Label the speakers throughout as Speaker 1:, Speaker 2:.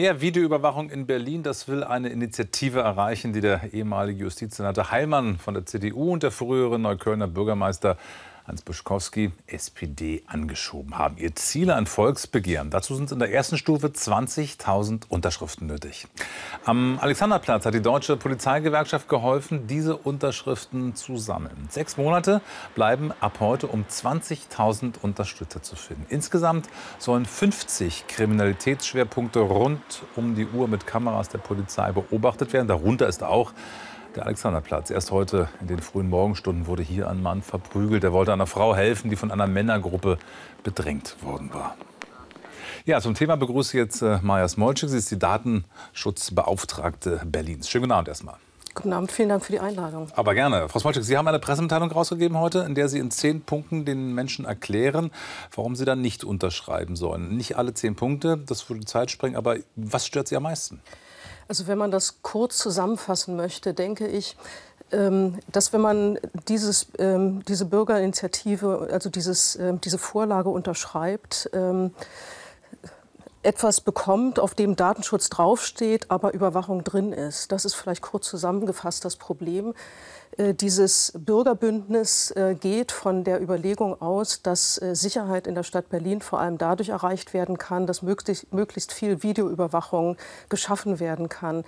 Speaker 1: Mehr Videoüberwachung in Berlin, das will eine Initiative erreichen, die der ehemalige Justizsenator Heilmann von der CDU und der frühere Neuköllner Bürgermeister Hans Buschkowski, SPD, angeschoben haben. Ihr Ziele an Volksbegehren. Dazu sind in der ersten Stufe 20.000 Unterschriften nötig. Am Alexanderplatz hat die Deutsche Polizeigewerkschaft geholfen, diese Unterschriften zu sammeln. Sechs Monate bleiben ab heute, um 20.000 Unterstützer zu finden. Insgesamt sollen 50 Kriminalitätsschwerpunkte rund um die Uhr mit Kameras der Polizei beobachtet werden. Darunter ist auch der Alexanderplatz. Erst heute in den frühen Morgenstunden wurde hier ein Mann verprügelt. Er wollte einer Frau helfen, die von einer Männergruppe bedrängt worden war. Ja, zum Thema begrüße ich jetzt äh, Maja Smolczyk. Sie ist die Datenschutzbeauftragte Berlins. Schönen guten Abend erstmal.
Speaker 2: Guten Abend, vielen Dank für die Einladung.
Speaker 1: Aber gerne. Frau Smolczyk, Sie haben eine Pressemitteilung rausgegeben heute, in der Sie in zehn Punkten den Menschen erklären, warum sie dann nicht unterschreiben sollen. Nicht alle zehn Punkte, das würde Zeit sprengen, aber was stört Sie am meisten?
Speaker 2: Also wenn man das kurz zusammenfassen möchte, denke ich, ähm, dass wenn man dieses, ähm, diese Bürgerinitiative, also dieses, ähm, diese Vorlage unterschreibt, etwas bekommt, auf dem Datenschutz draufsteht, aber Überwachung drin ist. Das ist vielleicht kurz zusammengefasst das Problem. Äh, dieses Bürgerbündnis äh, geht von der Überlegung aus, dass äh, Sicherheit in der Stadt Berlin vor allem dadurch erreicht werden kann, dass möglichst, viel Videoüberwachung geschaffen werden kann.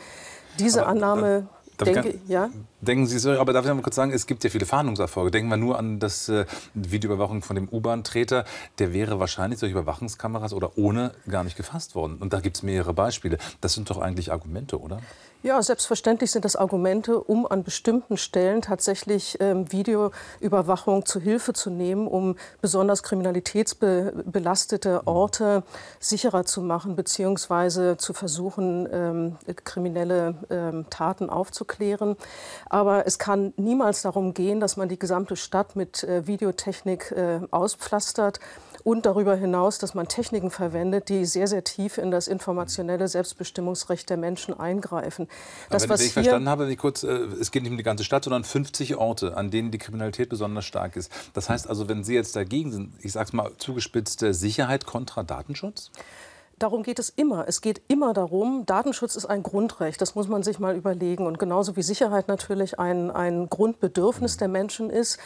Speaker 2: Diese aber, Annahme, denke ich, ja.
Speaker 1: Denken Sie so, aber darf ich mal kurz sagen, es gibt ja viele Fahndungserfolge. Denken wir nur an das äh, Videoüberwachung von dem U-Bahn-Treter. Der wäre wahrscheinlich durch Überwachungskameras oder ohne gar nicht gefasst worden. Und da gibt es mehrere Beispiele. Das sind doch eigentlich Argumente, oder?
Speaker 2: Ja, selbstverständlich sind das Argumente, um an bestimmten Stellen tatsächlich ähm, Videoüberwachung zu Hilfe zu nehmen, um besonders kriminalitätsbelastete mhm. Orte sicherer zu machen, beziehungsweise zu versuchen, ähm, kriminelle ähm, Taten aufzuklären. Aber es kann niemals darum gehen, dass man die gesamte Stadt mit äh, Videotechnik äh, auspflastert und darüber hinaus, dass man Techniken verwendet, die sehr, sehr tief in das informationelle Selbstbestimmungsrecht der Menschen eingreifen. Das, Aber wenn ich verstanden
Speaker 1: habe, ich kurz, äh, es geht nicht um die ganze Stadt, sondern 50 Orte, an denen die Kriminalität besonders stark ist. Das heißt also, wenn Sie jetzt dagegen sind, ich sage es mal zugespitzt, äh, Sicherheit kontra Datenschutz?
Speaker 2: Darum geht es immer. Es geht immer darum, Datenschutz ist ein Grundrecht, das muss man sich mal überlegen. Und genauso wie Sicherheit natürlich ein, ein Grundbedürfnis der Menschen ist,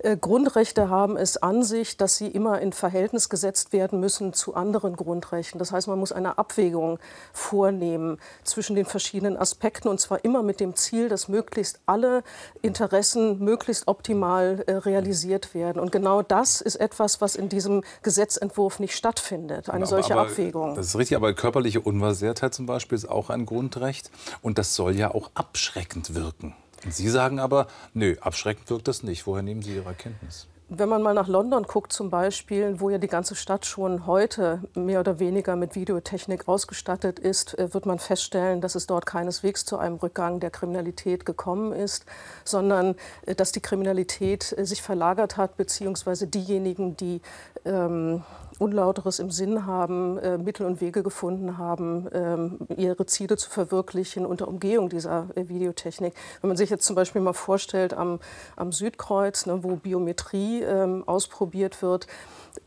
Speaker 2: äh, Grundrechte haben es an sich, dass sie immer in Verhältnis gesetzt werden müssen zu anderen Grundrechten. Das heißt, man muss eine Abwägung vornehmen zwischen den verschiedenen Aspekten und zwar immer mit dem Ziel, dass möglichst alle Interessen möglichst optimal äh, realisiert werden. Und genau das ist etwas, was in diesem Gesetzentwurf nicht stattfindet, eine genau, aber, solche aber Abwägung. Das
Speaker 1: ist richtig, aber körperliche Unversehrtheit zum Beispiel ist auch ein Grundrecht und das soll ja auch abschreckend wirken. Und Sie sagen aber, nö, abschreckend wirkt das nicht. Woher nehmen Sie Ihre Erkenntnis?
Speaker 2: wenn man mal nach London guckt zum Beispiel, wo ja die ganze Stadt schon heute mehr oder weniger mit Videotechnik ausgestattet ist, äh, wird man feststellen, dass es dort keineswegs zu einem Rückgang der Kriminalität gekommen ist, sondern äh, dass die Kriminalität äh, sich verlagert hat, beziehungsweise diejenigen, die ähm, Unlauteres im Sinn haben, äh, Mittel und Wege gefunden haben, ähm, ihre Ziele zu verwirklichen unter Umgehung dieser äh, Videotechnik. Wenn man sich jetzt zum Beispiel mal vorstellt am, am Südkreuz, ne, wo Biometrie ähm, ausprobiert wird,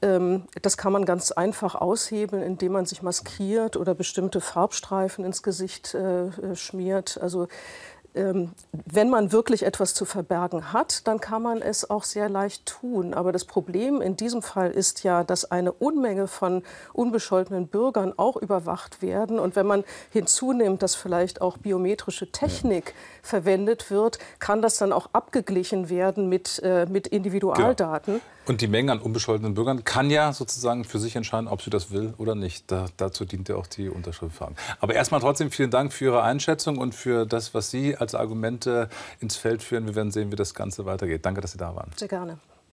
Speaker 2: ähm, das kann man ganz einfach aushebeln, indem man sich maskiert oder bestimmte Farbstreifen ins Gesicht äh, äh schmiert. Also ähm, wenn man wirklich etwas zu verbergen hat, dann kann man es auch sehr leicht tun. Aber das Problem in diesem Fall ist ja, dass eine Unmenge von unbescholtenen Bürgern auch überwacht werden. Und wenn man hinzunimmt, dass vielleicht auch biometrische Technik verwendet wird, kann das dann auch abgeglichen werden mit, äh, mit Individualdaten. Genau.
Speaker 1: Und die Menge an unbescholtenen Bürgern kann ja sozusagen für sich entscheiden, ob sie das will oder nicht. Da, dazu dient ja auch die Unterschriftfragen. Aber erstmal trotzdem vielen Dank für Ihre Einschätzung und für das, was Sie als Argumente ins Feld führen. Wir werden sehen, wie das Ganze weitergeht. Danke, dass Sie da waren.
Speaker 2: Sehr gerne.